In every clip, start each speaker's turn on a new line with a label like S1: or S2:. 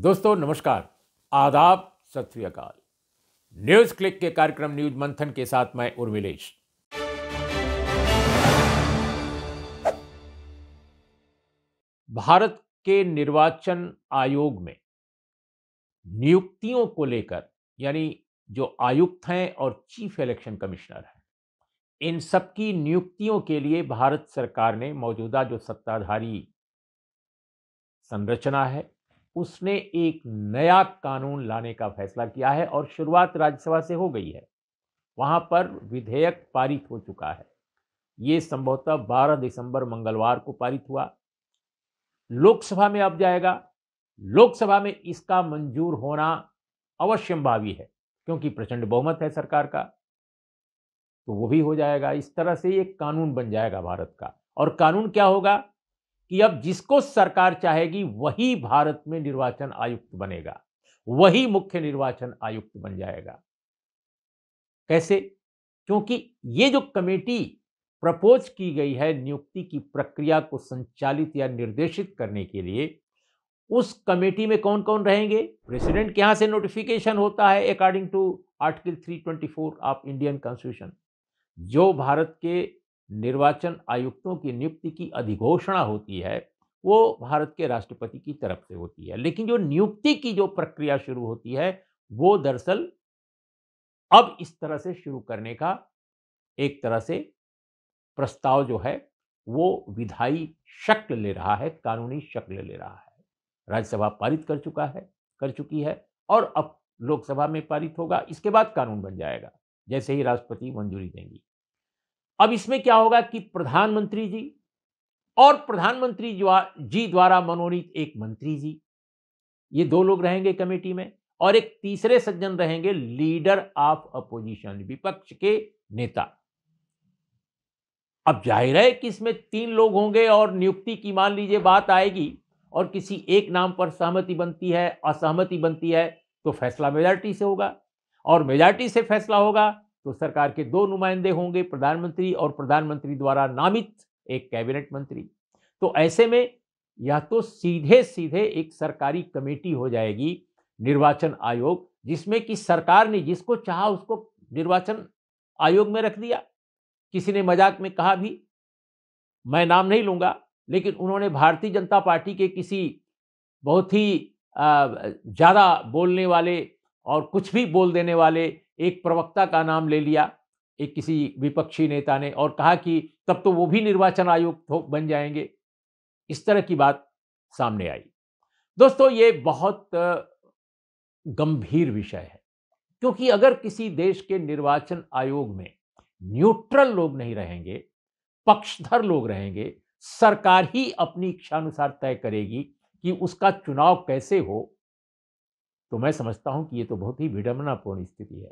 S1: दोस्तों नमस्कार आदाब सत श्रीकाल न्यूज क्लिक के कार्यक्रम न्यूज मंथन के साथ मैं उर्मिलेश भारत के निर्वाचन आयोग में नियुक्तियों को लेकर यानी जो आयुक्त हैं और चीफ इलेक्शन कमिश्नर हैं इन सबकी नियुक्तियों के लिए भारत सरकार ने मौजूदा जो सत्ताधारी संरचना है उसने एक नया कानून लाने का फैसला किया है और शुरुआत राज्यसभा से हो गई है वहाँ पर विधेयक पारित हो चुका है ये संभवतः 12 दिसंबर मंगलवार को पारित हुआ लोकसभा में अब जाएगा लोकसभा में इसका मंजूर होना अवश्यंभावी है क्योंकि प्रचंड बहुमत है सरकार का तो वो भी हो जाएगा इस तरह से एक कानून बन जाएगा भारत का और कानून क्या होगा कि अब जिसको सरकार चाहेगी वही भारत में निर्वाचन आयुक्त बनेगा वही मुख्य निर्वाचन आयुक्त बन जाएगा कैसे क्योंकि ये जो कमेटी प्रपोज की गई है नियुक्ति की प्रक्रिया को संचालित या निर्देशित करने के लिए उस कमेटी में कौन कौन रहेंगे प्रेसिडेंट के यहां से नोटिफिकेशन होता है according to article 324 of Indian constitution जो भारत के निर्वाचन आयुक्तों की नियुक्ति की अधिघोषणा होती है वो भारत के राष्ट्रपति की तरफ से होती है लेकिन जो नियुक्ति की जो प्रक्रिया शुरू होती है वो दरअसल अब इस तरह से शुरू करने का एक तरह से प्रस्ताव जो है वो विधायी शक्ल ले रहा है कानूनी शक्ल ले रहा है राज्यसभा पारित कर चुका है कर चुकी है और अब लोकसभा में पारित होगा इसके बाद कानून बन जाएगा जैसे ही राष्ट्रपति मंजूरी देंगी अब इसमें क्या होगा कि प्रधानमंत्री जी और प्रधानमंत्री जी द्वारा मनोनीत एक मंत्री जी ये दो लोग रहेंगे कमेटी में और एक तीसरे सज्जन रहेंगे लीडर ऑफ अपोजिशन विपक्ष के नेता अब जाहिर है कि इसमें तीन लोग होंगे और नियुक्ति की मान लीजिए बात आएगी और किसी एक नाम पर सहमति बनती है असहमति बनती है तो फैसला मेजॉरिटी से होगा और मेजॉरिटी से फैसला होगा तो सरकार के दो नुमाइंदे होंगे प्रधानमंत्री और प्रधानमंत्री द्वारा नामित एक कैबिनेट मंत्री तो ऐसे में या तो सीधे सीधे एक सरकारी कमेटी हो जाएगी निर्वाचन आयोग जिसमें कि सरकार ने जिसको चाहा उसको निर्वाचन आयोग में रख दिया किसी ने मजाक में कहा भी मैं नाम नहीं लूंगा लेकिन उन्होंने भारतीय जनता पार्टी के किसी बहुत ही ज़्यादा बोलने वाले और कुछ भी बोल देने वाले एक प्रवक्ता का नाम ले लिया एक किसी विपक्षी नेता ने और कहा कि तब तो वो भी निर्वाचन आयोग बन जाएंगे इस तरह की बात सामने आई दोस्तों ये बहुत गंभीर विषय है क्योंकि अगर किसी देश के निर्वाचन आयोग में न्यूट्रल लोग नहीं रहेंगे पक्षधर लोग रहेंगे सरकार ही अपनी इच्छानुसार तय करेगी कि उसका चुनाव कैसे हो तो मैं समझता हूं कि ये तो बहुत ही विडम्बनापूर्ण स्थिति है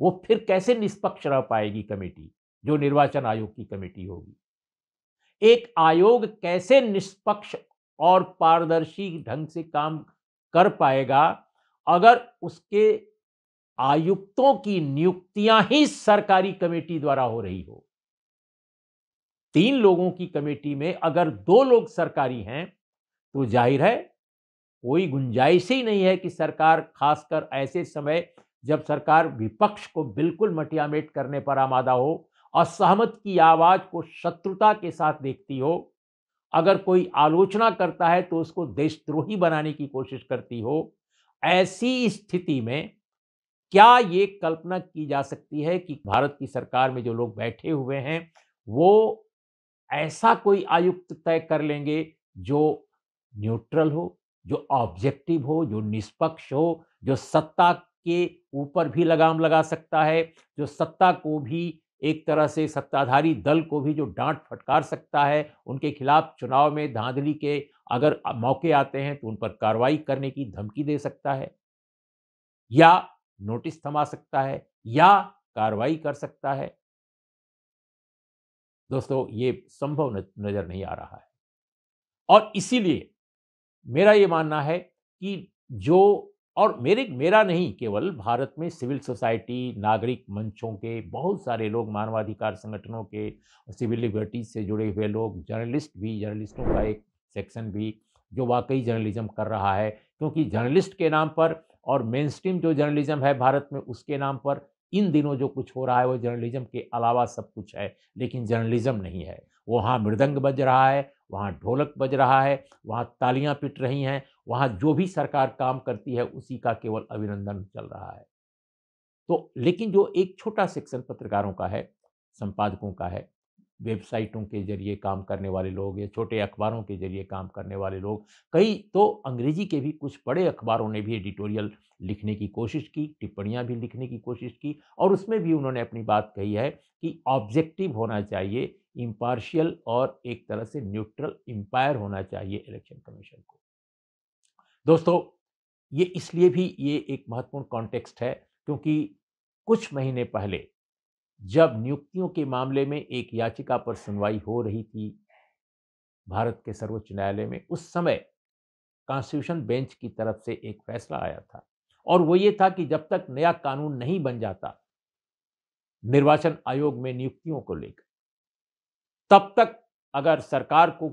S1: वो फिर कैसे निष्पक्ष रह पाएगी कमेटी जो निर्वाचन आयोग की कमेटी होगी एक आयोग कैसे निष्पक्ष और पारदर्शी ढंग से काम कर पाएगा अगर उसके आयुक्तों की नियुक्तियां ही सरकारी कमेटी द्वारा हो रही हो तीन लोगों की कमेटी में अगर दो लोग सरकारी हैं तो जाहिर है कोई गुंजाइश ही नहीं है कि सरकार खासकर ऐसे समय जब सरकार विपक्ष को बिल्कुल मटियामेट करने पर आमादा हो असहमत की आवाज़ को शत्रुता के साथ देखती हो अगर कोई आलोचना करता है तो उसको देशद्रोही बनाने की कोशिश करती हो ऐसी स्थिति में क्या ये कल्पना की जा सकती है कि भारत की सरकार में जो लोग बैठे हुए हैं वो ऐसा कोई आयुक्त तय कर लेंगे जो न्यूट्रल हो जो ऑब्जेक्टिव हो जो निष्पक्ष हो जो सत्ता के ऊपर भी लगाम लगा सकता है जो सत्ता को भी एक तरह से सत्ताधारी दल को भी जो डांट फटकार सकता है उनके खिलाफ चुनाव में धांधली के अगर मौके आते हैं तो उन पर कार्रवाई करने की धमकी दे सकता है या नोटिस थमा सकता है या कार्रवाई कर सकता है दोस्तों ये संभव नजर नहीं आ रहा है और इसीलिए मेरा ये मानना है कि जो और मेरे मेरा नहीं केवल भारत में सिविल सोसाइटी नागरिक मंचों के बहुत सारे लोग मानवाधिकार संगठनों के सिविल लिबर्टीज से जुड़े हुए लोग जर्नलिस्ट भी जर्नलिस्टों का एक सेक्शन भी जो वाकई जर्नलिज्म कर रहा है क्योंकि जर्नलिस्ट के नाम पर और मेन स्ट्रीम जो जर्नलिज्म है भारत में उसके नाम पर इन दिनों जो कुछ हो रहा है वो जर्नलिज्म के अलावा सब कुछ है लेकिन जर्नलिज्म नहीं है वहाँ मृदंग बज रहा है वहाँ ढोलक बज रहा है वहाँ तालियां पिट रही हैं वहाँ जो भी सरकार काम करती है उसी का केवल अभिनंदन चल रहा है तो लेकिन जो एक छोटा सेक्शन पत्रकारों का है संपादकों का है वेबसाइटों के जरिए काम करने वाले लोग या छोटे अखबारों के जरिए काम करने वाले लोग कई तो अंग्रेजी के भी कुछ बड़े अखबारों ने भी एडिटोरियल लिखने की कोशिश की टिप्पणियां भी लिखने की कोशिश की और उसमें भी उन्होंने अपनी बात कही है कि ऑब्जेक्टिव होना चाहिए इम्पार्शियल और एक तरह से न्यूट्रल एम्पायर होना चाहिए इलेक्शन कमीशन को दोस्तों ये इसलिए भी ये एक महत्वपूर्ण कॉन्टेक्स्ट है क्योंकि कुछ महीने पहले जब नियुक्तियों के मामले में एक याचिका पर सुनवाई हो रही थी भारत के सर्वोच्च न्यायालय में उस समय कॉन्स्टिट्यूशन बेंच की तरफ से एक फैसला आया था और वो ये था कि जब तक नया कानून नहीं बन जाता निर्वाचन आयोग में नियुक्तियों को लेकर तब तक अगर सरकार को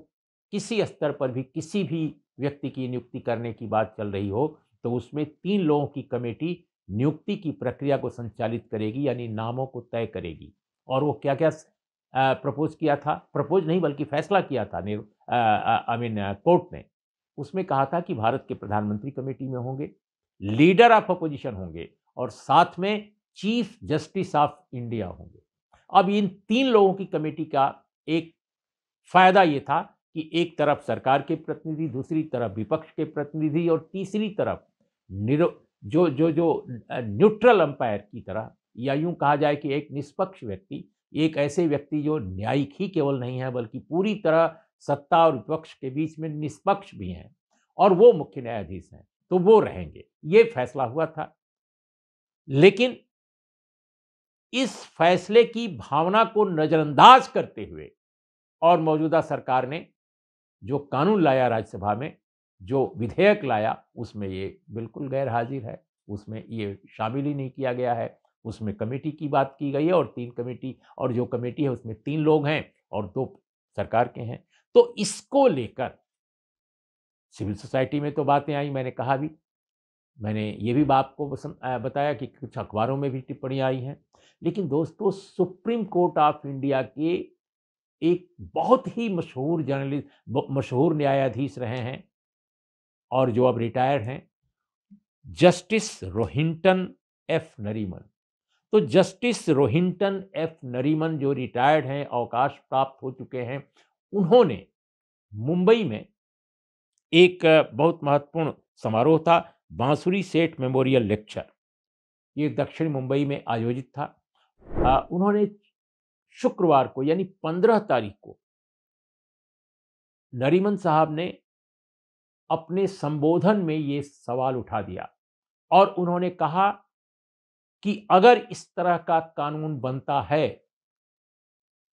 S1: किसी स्तर पर भी किसी भी व्यक्ति की नियुक्ति करने की बात चल रही हो तो उसमें तीन लोगों की कमेटी नियुक्ति की प्रक्रिया को संचालित करेगी यानी नामों को तय करेगी और वो क्या क्या प्रपोज किया था प्रपोज नहीं बल्कि फैसला किया था आई मीन कोर्ट ने उसमें कहा था कि भारत के प्रधानमंत्री कमेटी में होंगे लीडर ऑफ अपोजिशन होंगे और साथ में चीफ जस्टिस ऑफ इंडिया होंगे अब इन तीन लोगों की कमेटी का एक फायदा ये था कि एक तरफ सरकार के प्रतिनिधि दूसरी तरफ विपक्ष के प्रतिनिधि और तीसरी तरफ निरो जो जो जो न्यूट्रल अंपायर की तरह या यूं कहा जाए कि एक निष्पक्ष व्यक्ति एक ऐसे व्यक्ति जो न्यायिक ही केवल नहीं है बल्कि पूरी तरह सत्ता और विपक्ष के बीच में निष्पक्ष भी हैं और वो मुख्य न्यायाधीश हैं तो वो रहेंगे ये फैसला हुआ था लेकिन इस फैसले की भावना को नज़रअंदाज करते हुए और मौजूदा सरकार ने जो कानून लाया राज्यसभा में जो विधेयक लाया उसमें ये बिल्कुल गैर हाजिर है उसमें ये शामिल ही नहीं किया गया है उसमें कमेटी की बात की गई है और तीन कमेटी और जो कमेटी है उसमें तीन लोग हैं और दो सरकार के हैं तो इसको लेकर सिविल सोसाइटी में तो बातें आई मैंने कहा भी मैंने ये भी बाप को बताया कि कुछ अखबारों में भी टिप्पणियाँ आई हैं लेकिन दोस्तों सुप्रीम कोर्ट ऑफ इंडिया के एक बहुत ही मशहूर जर्नलिस्ट मशहूर न्यायाधीश रहे हैं और जो अब रिटायर्ड हैं जस्टिस रोहिंटन एफ नरीमन तो जस्टिस रोहिंटन एफ नरीमन जो रिटायर्ड हैं अवकाश प्राप्त हो चुके हैं उन्होंने मुंबई में एक बहुत महत्वपूर्ण समारोह था बांसुरी सेठ मेमोरियल लेक्चर ये दक्षिण मुंबई में आयोजित था आ, उन्होंने शुक्रवार को यानी पंद्रह तारीख को नरीमन साहब ने अपने संबोधन में ये सवाल उठा दिया और उन्होंने कहा कि अगर इस तरह का कानून बनता है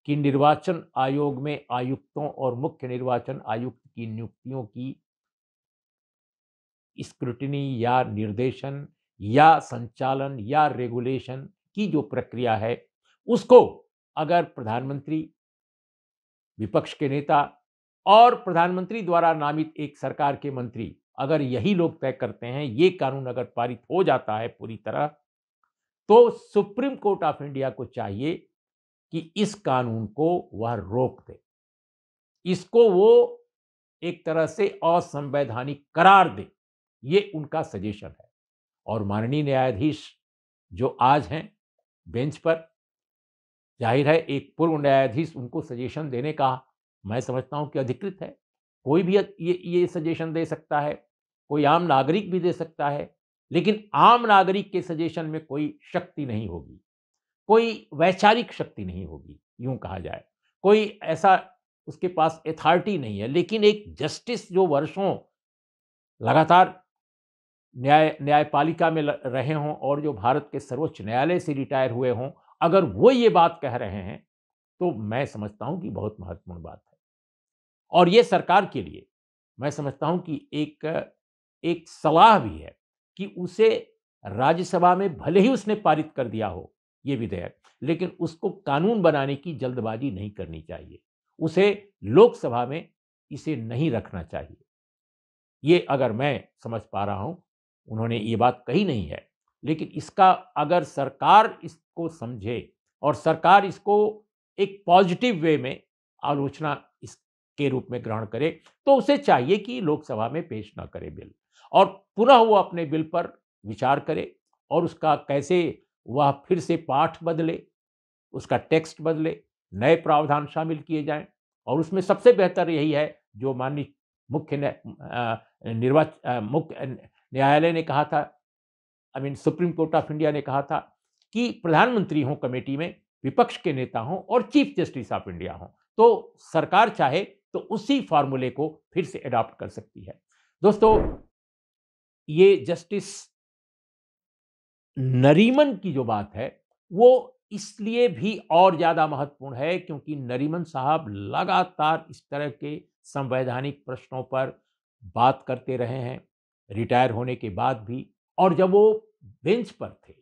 S1: कि निर्वाचन आयोग में आयुक्तों और मुख्य निर्वाचन आयुक्त की नियुक्तियों की स्क्रूटनी या निर्देशन या संचालन या रेगुलेशन की जो प्रक्रिया है उसको अगर प्रधानमंत्री विपक्ष के नेता और प्रधानमंत्री द्वारा नामित एक सरकार के मंत्री अगर यही लोग तय करते हैं ये कानून अगर पारित हो जाता है पूरी तरह तो सुप्रीम कोर्ट ऑफ इंडिया को चाहिए कि इस कानून को वह रोक दे इसको वो एक तरह से असंवैधानिक करार दे ये उनका सजेशन है और माननीय न्यायाधीश जो आज हैं बेंच पर जाहिर है एक पूर्व न्यायाधीश उनको सजेशन देने का मैं समझता हूँ कि अधिकृत है कोई भी ये ये सजेशन दे सकता है कोई आम नागरिक भी दे सकता है लेकिन आम नागरिक के सजेशन में कोई शक्ति नहीं होगी कोई वैचारिक शक्ति नहीं होगी यूं कहा जाए कोई ऐसा उसके पास अथॉरिटी नहीं है लेकिन एक जस्टिस जो वर्षों लगातार न्याय न्यायपालिका में रहे हों और जो भारत के सर्वोच्च न्यायालय से रिटायर हुए हों अगर वो ये बात कह रहे हैं तो मैं समझता हूँ कि बहुत महत्वपूर्ण बात है और ये सरकार के लिए मैं समझता हूं कि एक एक सलाह भी है कि उसे राज्यसभा में भले ही उसने पारित कर दिया हो ये विधेयक लेकिन उसको कानून बनाने की जल्दबाजी नहीं करनी चाहिए उसे लोकसभा में इसे नहीं रखना चाहिए ये अगर मैं समझ पा रहा हूँ उन्होंने ये बात कही नहीं है लेकिन इसका अगर सरकार इसको समझे और सरकार इसको एक पॉजिटिव वे में आलोचना के रूप में ग्रहण करे तो उसे चाहिए कि लोकसभा में पेश ना करे बिल और पुनः वो अपने बिल पर विचार करे और उसका कैसे वह फिर से पाठ बदले उसका टेक्स्ट बदले नए प्रावधान शामिल किए जाएं और उसमें सबसे बेहतर यही है जो माननीय मुख्य निर्वाचन मुख्य न्यायालय ने कहा था I mean Supreme Court of India ने कहा था कि प्रधानमंत्री हों कमेटी में विपक्ष के नेता हों और चीफ जस्टिस ऑफ इंडिया हों तो सरकार चाहे तो उसी फार्मूले को फिर से अडॉप्ट कर सकती है दोस्तों ये जस्टिस नरीमन की जो बात है वो इसलिए भी और ज़्यादा महत्वपूर्ण है क्योंकि नरीमन साहब लगातार इस तरह के संवैधानिक प्रश्नों पर बात करते रहे हैं रिटायर होने के बाद भी और जब वो बेंच पर थे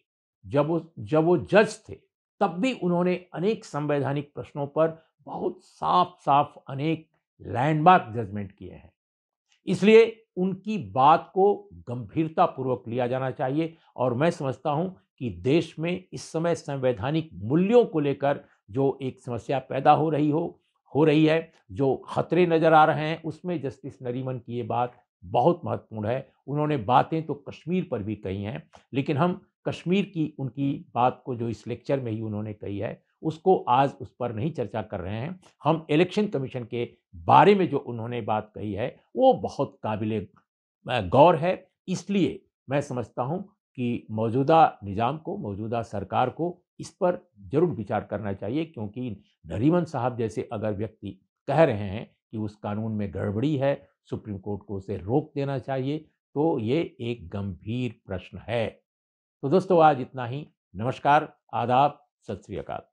S1: जब वो जब वो जज थे तब भी उन्होंने अनेक संवैधानिक प्रश्नों पर बहुत साफ साफ अनेक लैंडमार्क जजमेंट किए हैं इसलिए उनकी बात को गंभीरतापूर्वक लिया जाना चाहिए और मैं समझता हूं कि देश में इस समय संवैधानिक मूल्यों को लेकर जो एक समस्या पैदा हो रही हो हो रही है जो खतरे नज़र आ रहे हैं उसमें जस्टिस नरीमन की ये बात बहुत महत्वपूर्ण है उन्होंने बातें तो कश्मीर पर भी कही हैं लेकिन हम कश्मीर की उनकी बात को जो इस लेक्चर में ही उन्होंने कही है उसको आज उस पर नहीं चर्चा कर रहे हैं हम इलेक्शन कमीशन के बारे में जो उन्होंने बात कही है वो बहुत काबिल गौर है इसलिए मैं समझता हूँ कि मौजूदा निज़ाम को मौजूदा सरकार को इस पर जरूर विचार करना चाहिए क्योंकि नरीमन साहब जैसे अगर व्यक्ति कह रहे हैं कि उस कानून में गड़बड़ी है सुप्रीम कोर्ट को उसे रोक देना चाहिए तो ये एक गंभीर प्रश्न है तो दोस्तों आज इतना ही नमस्कार आदाब सत श्री अकाल